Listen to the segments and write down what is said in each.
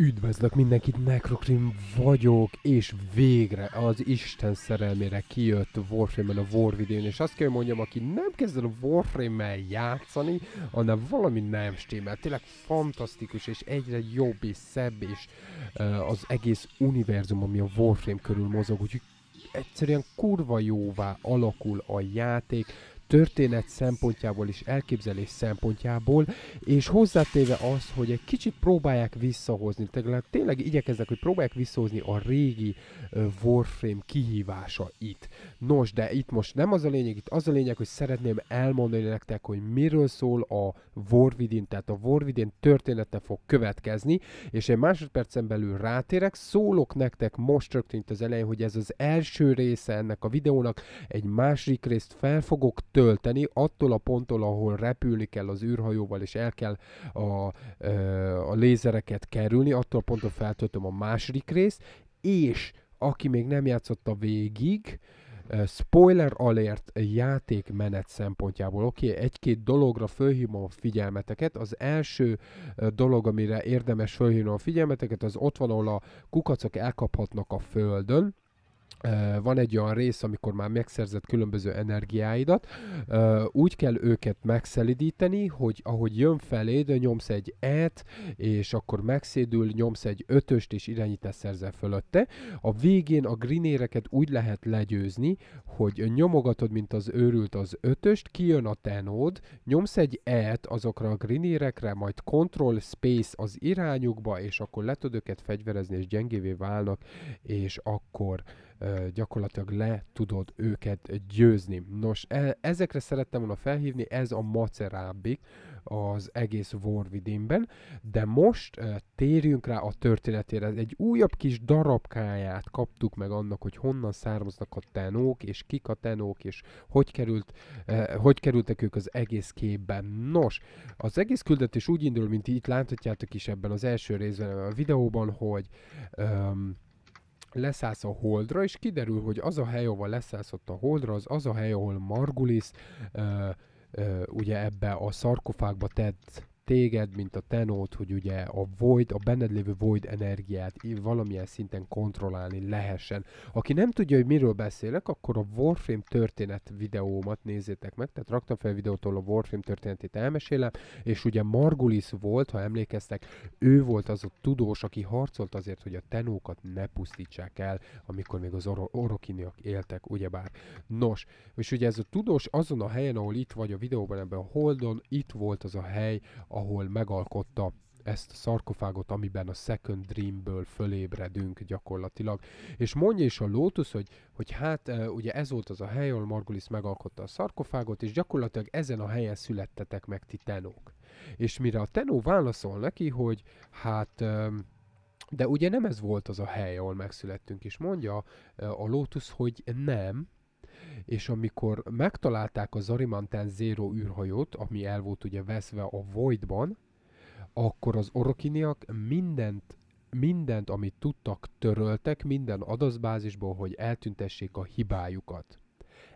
Üdvözlök mindenkit, Necrocrim vagyok, és végre az Isten szerelmére kijött warframe a War videón, és azt kell mondjam, aki nem kezd el a warframe játszani, annál valami nem stimmel. Tényleg fantasztikus, és egyre jobb és szebb, és uh, az egész univerzum, ami a Warframe körül mozog, úgyhogy egyszerűen kurva jóvá alakul a játék, történet szempontjából és elképzelés szempontjából, és hozzátéve az, hogy egy kicsit próbálják visszahozni, tehát tényleg igyekeznek, hogy próbálják visszahozni a régi uh, Warframe kihívása itt. Nos, de itt most nem az a lényeg, itt az a lényeg, hogy szeretném elmondani nektek, hogy miről szól a Warvidin, tehát a Warvidin története fog következni, és egy másodpercen belül rátérek, szólok nektek most rögtön az elején, hogy ez az első része ennek a videónak, egy másik részt fel fogok tölteni, attól a ponttól, ahol repülni kell az űrhajóval, és el kell a, a lézereket kerülni, attól a ponttól feltöltöm a második részt, és aki még nem játszotta végig, spoiler alert játékmenet szempontjából. Oké, okay, egy-két dologra fölhívom a figyelmeteket. Az első dolog, amire érdemes fölhívnom a figyelmeteket, az ott van, ahol a kukacok elkaphatnak a földön van egy olyan rész, amikor már megszerzett különböző energiáidat, úgy kell őket megszelidíteni, hogy ahogy jön feléd, nyomsz egy et, és akkor megszédül, nyomsz egy ötöst, és irányítás szerzel fölötte. A végén a grinéreket úgy lehet legyőzni, hogy nyomogatod, mint az őrült az ötöst, kijön a tenód, nyomsz egy et azokra a grinérekre, majd control space az irányukba, és akkor le tudod őket fegyverezni, és gyengévé válnak, és akkor gyakorlatilag le tudod őket győzni. Nos, e- ezekre szerettem volna felhívni, ez a macerábbik az egész War de most e, térjünk rá a történetére. Egy újabb kis darabkáját kaptuk meg annak, hogy honnan származnak a tenók, és kik a tenók, és hogy, került, e, hogy kerültek ők az egész képben. Nos, az egész küldetés úgy indul, mint itt láthatjátok is ebben az első részben a videóban, hogy um, leszállsz a holdra, és kiderül, hogy az a hely, ahol leszállsz ott a holdra, az az a hely, ahol Margulis ugye ebbe a szarkofágba tett téged, mint a tenót, hogy ugye a void, a benned lévő void energiát valamilyen szinten kontrollálni lehessen. Aki nem tudja, hogy miről beszélek, akkor a Warframe történet videómat nézzétek meg, tehát raktam fel videótól a Warframe történetét elmesélem, és ugye Margulis volt, ha emlékeztek, ő volt az a tudós, aki harcolt azért, hogy a tenókat ne pusztítsák el, amikor még az or- orokiniak éltek, ugyebár. Nos, és ugye ez a tudós azon a helyen, ahol itt vagy a videóban, ebben a Holdon, itt volt az a hely, ahol megalkotta ezt a szarkofágot, amiben a Second Dreamből fölébredünk gyakorlatilag. És mondja is a Lotus, hogy, hogy hát e, ugye ez volt az a hely, ahol Margulis megalkotta a szarkofágot, és gyakorlatilag ezen a helyen születtetek meg ti tenók. És mire a tenó válaszol neki, hogy hát e, de ugye nem ez volt az a hely, ahol megszülettünk, és mondja e, a Lotus, hogy nem, és amikor megtalálták a Zarimanten Zero űrhajót, ami el volt ugye veszve a Voidban, akkor az orokiniak mindent mindent, amit tudtak, töröltek minden adatbázisból, hogy eltüntessék a hibájukat.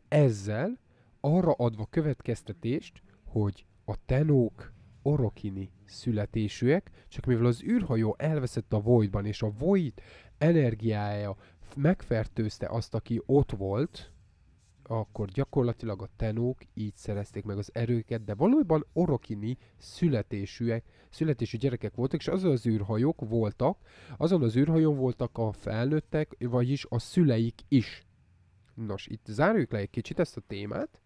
Ezzel arra adva következtetést, hogy a tenók orokini születésűek, csak mivel az űrhajó elveszett a voidban, és a void energiája megfertőzte azt, aki ott volt, akkor gyakorlatilag a tenók így szerezték meg az erőket, de valójában orokini születésűek, születésű gyerekek voltak, és azon az űrhajók voltak, azon az űrhajón voltak a felnőttek, vagyis a szüleik is. Nos, itt zárjuk le egy kicsit ezt a témát,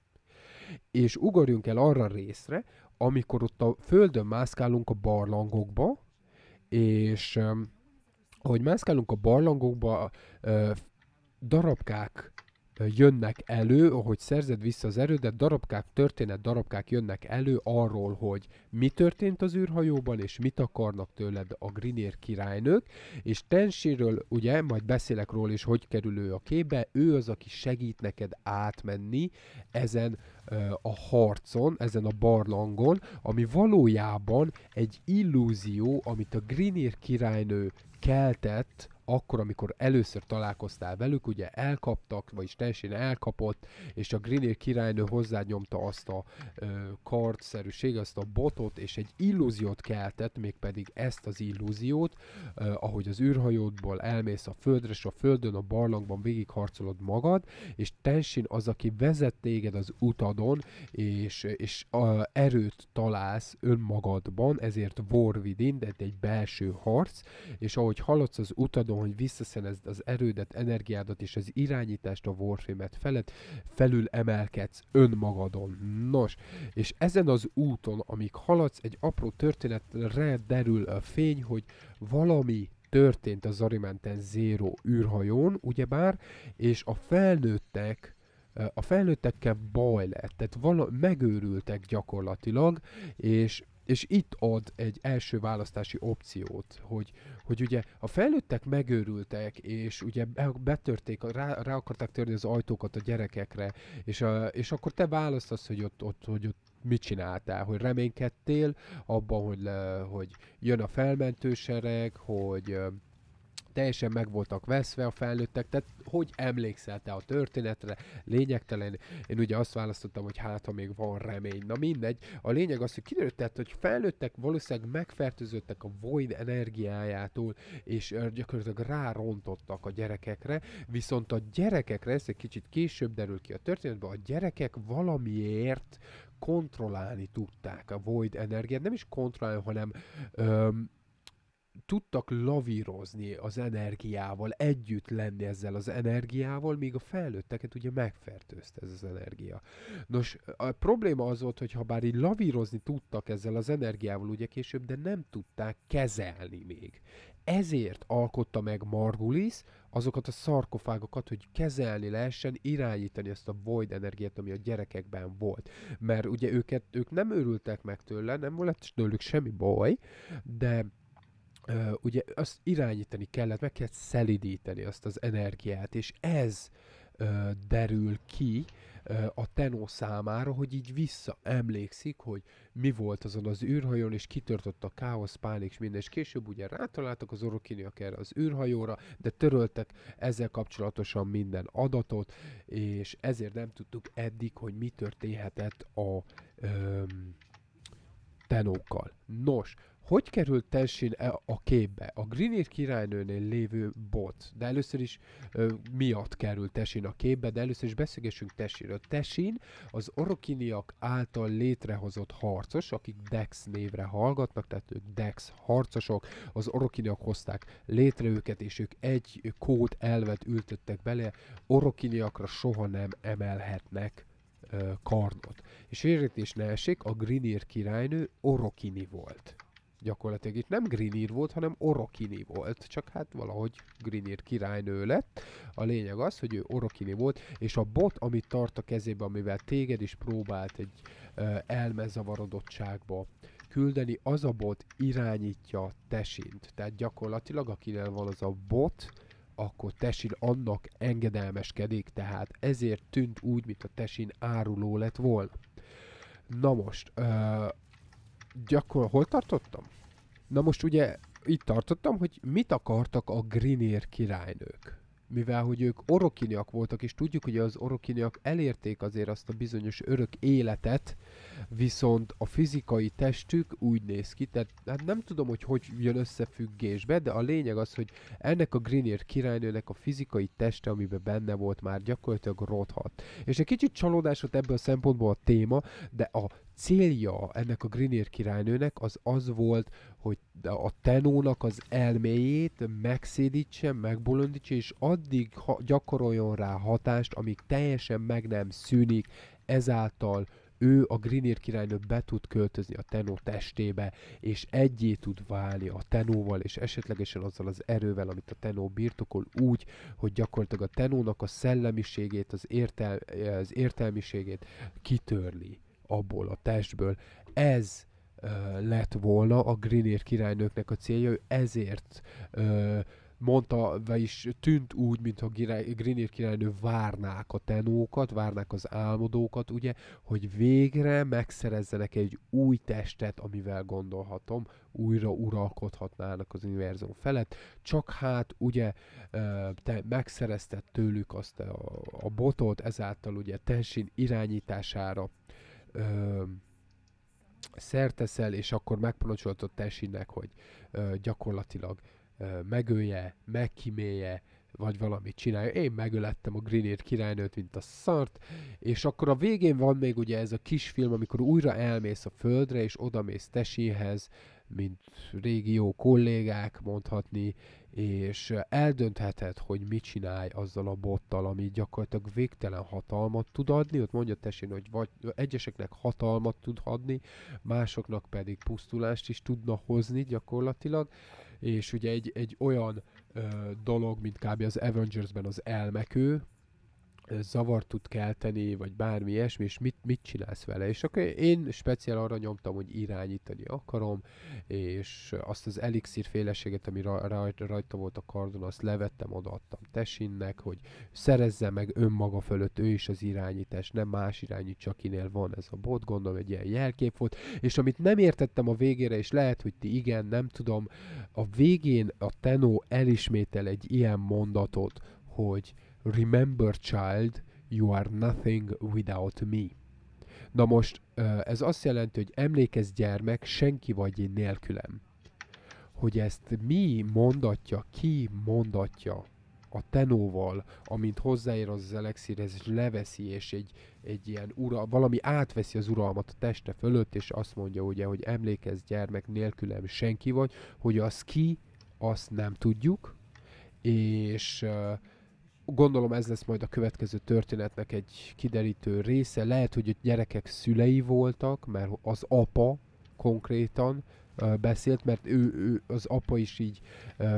és ugorjunk el arra részre, amikor ott a földön mászkálunk a barlangokba, és hogy mászkálunk a barlangokba, darabkák jönnek elő, ahogy szerzed vissza az erődet, darabkák, történet darabkák jönnek elő arról, hogy mi történt az űrhajóban, és mit akarnak tőled a Grinér királynők, és Tensiről, ugye, majd beszélek róla is, hogy kerül ő a képbe, ő az, aki segít neked átmenni ezen a harcon, ezen a barlangon, ami valójában egy illúzió, amit a Grinér királynő keltett akkor, amikor először találkoztál velük, ugye elkaptak, vagyis teljesen elkapott, és a Grinier királynő hozzányomta azt a ö, kartszerűség, azt a botot, és egy illúziót keltett, mégpedig ezt az illúziót, ö, ahogy az űrhajódból elmész a földre, és a földön, a barlangban végigharcolod magad, és Tenshin az, aki vezet téged az utadon, és, és a, erőt találsz önmagadban, ezért War de egy belső harc, és ahogy haladsz az utadon módon, hogy visszaszerezd az erődet, energiádat és az irányítást a Warframe-et felett, felül emelkedsz önmagadon. Nos, és ezen az úton, amíg haladsz, egy apró történetre derül a fény, hogy valami történt a Zarimenten Zero űrhajón, ugyebár, és a felnőttek a felnőttekkel baj lett, tehát vala, megőrültek gyakorlatilag, és és itt ad egy első választási opciót, hogy, hogy ugye a fejlődtek megőrültek, és ugye betörték, rá, rá akarták törni az ajtókat a gyerekekre, és, a, és akkor te választasz, hogy ott, ott, hogy ott mit csináltál, hogy reménykedtél abban, hogy, le, hogy jön a felmentősereg, hogy teljesen meg voltak veszve a felnőttek, tehát hogy emlékszel te a történetre, lényegtelen, én ugye azt választottam, hogy hát, ha még van remény, na mindegy, a lényeg az, hogy kiderült, tehát, hogy felnőttek valószínűleg megfertőzöttek a Void energiájától, és gyakorlatilag rárontottak a gyerekekre, viszont a gyerekekre, ez egy kicsit később derül ki a történetben, a gyerekek valamiért kontrollálni tudták a Void energiát, nem is kontrollálni, hanem öm, tudtak lavírozni az energiával, együtt lenni ezzel az energiával, míg a felnőtteket ugye megfertőzte ez az energia. Nos, a probléma az volt, hogy ha bár így lavírozni tudtak ezzel az energiával ugye később, de nem tudták kezelni még. Ezért alkotta meg Margulis azokat a szarkofágokat, hogy kezelni lehessen, irányítani ezt a void energiát, ami a gyerekekben volt. Mert ugye őket, ők nem örültek meg tőle, nem volt tőlük semmi baj, de Uh, ugye azt irányítani kellett, meg kellett szelidíteni azt az energiát, és ez uh, derül ki uh, a Tenó számára, hogy így visszaemlékszik, hogy mi volt azon az űrhajón, és kitörtött a káosz, pánik, és minden, és később ugye rátaláltak az orokiniak erre az űrhajóra, de töröltek ezzel kapcsolatosan minden adatot, és ezért nem tudtuk eddig, hogy mi történhetett a um, tenókkal. Nos, hogy került Tenshin a képbe? A Greenir királynőnél lévő bot, de először is ö, miatt került Tessin a képbe, de először is beszélgessünk Tenshinről. Tessin az orokiniak által létrehozott harcos, akik Dex névre hallgatnak, tehát ők Dex harcosok, az orokiniak hozták létre őket, és ők egy kód elvet ültöttek bele, orokiniakra soha nem emelhetnek karnot. És is ne esik, a Grinir királynő orokini volt gyakorlatilag itt nem Greenir volt, hanem Orokini volt, csak hát valahogy Greenir királynő lett. A lényeg az, hogy ő Orokini volt, és a bot, amit tart a kezébe, amivel téged is próbált egy ö, elmezavarodottságba küldeni, az a bot irányítja Tesint. Tehát gyakorlatilag, akinél van az a bot, akkor Tesin annak engedelmeskedik, tehát ezért tűnt úgy, mint a Tesin áruló lett volna. Na most, gyakor... Hol tartottam? Na most ugye itt tartottam, hogy mit akartak a Grinér királynők. Mivel, hogy ők orokiniak voltak, és tudjuk, hogy az orokiniak elérték azért azt a bizonyos örök életet, viszont a fizikai testük úgy néz ki, tehát hát nem tudom, hogy hogy jön összefüggésbe, de a lényeg az, hogy ennek a Grinér királynőnek a fizikai teste, amiben benne volt már gyakorlatilag rothat. És egy kicsit csalódás volt ebből a szempontból a téma, de a célja ennek a Grinér királynőnek az az volt, hogy a tenónak az elméjét megszédítse, megbolondítse, és addig ha- gyakoroljon rá hatást, amíg teljesen meg nem szűnik, ezáltal ő a Grinir királynő be tud költözni a Tenó testébe, és egyé tud válni a Tenóval, és esetlegesen azzal az erővel, amit a Tenó birtokol úgy, hogy gyakorlatilag a Tenónak a szellemiségét, az, értel, az értelmiségét kitörli abból a testből. Ez ö, lett volna a Grinér királynőknek a célja, ő ezért ö, mondta, vagyis tűnt úgy, mintha Grinér királynő várnák a tenókat, várnák az álmodókat, ugye, hogy végre megszerezzenek egy új testet, amivel gondolhatom, újra uralkodhatnának az univerzum felett, csak hát ugye te megszerezted tőlük azt a, a botot, ezáltal ugye Tensin irányítására ö, szerteszel, és akkor megparancsoltad Tesinek, hogy ö, gyakorlatilag ö, megölje, megkímélje, vagy valamit csinálja. Én megölettem a Greenért királynőt, mint a szart, és akkor a végén van még ugye ez a kisfilm, amikor újra elmész a földre, és odamész Tesinhez mint régi jó kollégák mondhatni, és eldöntheted, hogy mit csinálj azzal a bottal, ami gyakorlatilag végtelen hatalmat tud adni, ott mondja tesén, hogy vagy egyeseknek hatalmat tud adni, másoknak pedig pusztulást is tudna hozni gyakorlatilag, és ugye egy, egy olyan ö, dolog, mint kb. az Avengersben az elmekő, zavart tud kelteni, vagy bármi ilyesmi, és mit, mit csinálsz vele. És akkor én speciál arra nyomtam, hogy irányítani akarom, és azt az elixír féleséget, ami raj, rajta volt a kardon, azt levettem, odaadtam Tesinnek, hogy szerezze meg önmaga fölött ő is az irányítás, nem más irányít, csak kinél van ez a bot, gondolom egy ilyen jelkép volt, és amit nem értettem a végére, és lehet, hogy ti igen, nem tudom, a végén a Tenó elismétel egy ilyen mondatot, hogy Remember child, you are nothing without me. Na most ez azt jelenti, hogy emlékezz gyermek, senki vagy én nélkülem. Hogy ezt mi mondatja, ki mondatja a tenóval, amint hozzáér az elexirhez, ez leveszi, és egy, egy ilyen ura, valami átveszi az uralmat a teste fölött, és azt mondja ugye, hogy emlékezz gyermek, nélkülem senki vagy, hogy az ki, azt nem tudjuk, és uh, gondolom ez lesz majd a következő történetnek egy kiderítő része. Lehet, hogy a gyerekek szülei voltak, mert az apa konkrétan beszélt, mert ő, ő az apa is így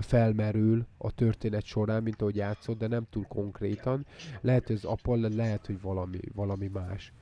felmerül a történet során, mint ahogy játszott, de nem túl konkrétan. Lehet, hogy az apa, lehet, hogy valami, valami más.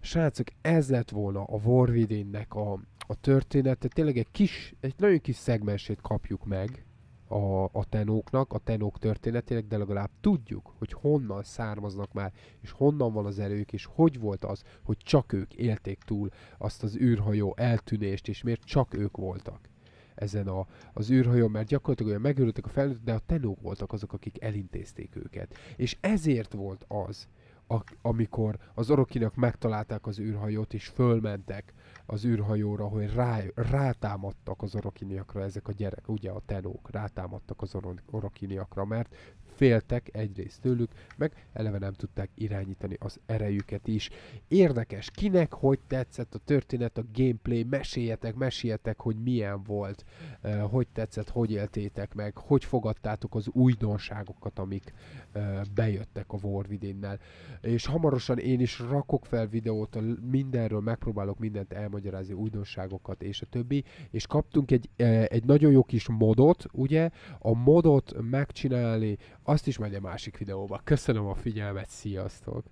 Srácok, ez lett volna a Warvidénnek a, a története. Tényleg egy kis, egy nagyon kis szegmensét kapjuk meg a, a tenóknak, a tenók történetének, de legalább tudjuk, hogy honnan származnak már, és honnan van az erők, és hogy volt az, hogy csak ők élték túl azt az űrhajó eltűnést, és miért csak ők voltak ezen a, az űrhajón, mert gyakorlatilag olyan megőrültek a felnőtt, de a tenók voltak azok, akik elintézték őket. És ezért volt az, a, amikor az orokinak megtalálták az űrhajót, és fölmentek az űrhajóra, hogy rá, rátámadtak az orokiniakra ezek a gyerek, ugye a tenók, rátámadtak az orokiniakra, mert féltek egyrészt tőlük, meg eleve nem tudták irányítani az erejüket is. Érdekes, kinek hogy tetszett a történet, a gameplay, meséljetek, meséljetek, hogy milyen volt, hogy tetszett, hogy éltétek meg, hogy fogadtátok az újdonságokat, amik bejöttek a Warvidénnel. És hamarosan én is rakok fel videót, mindenről megpróbálok mindent elmagyarázni, újdonságokat és a többi, és kaptunk egy, egy nagyon jó kis modot, ugye, a modot megcsinálni azt is megy a másik videóba. Köszönöm a figyelmet, sziasztok!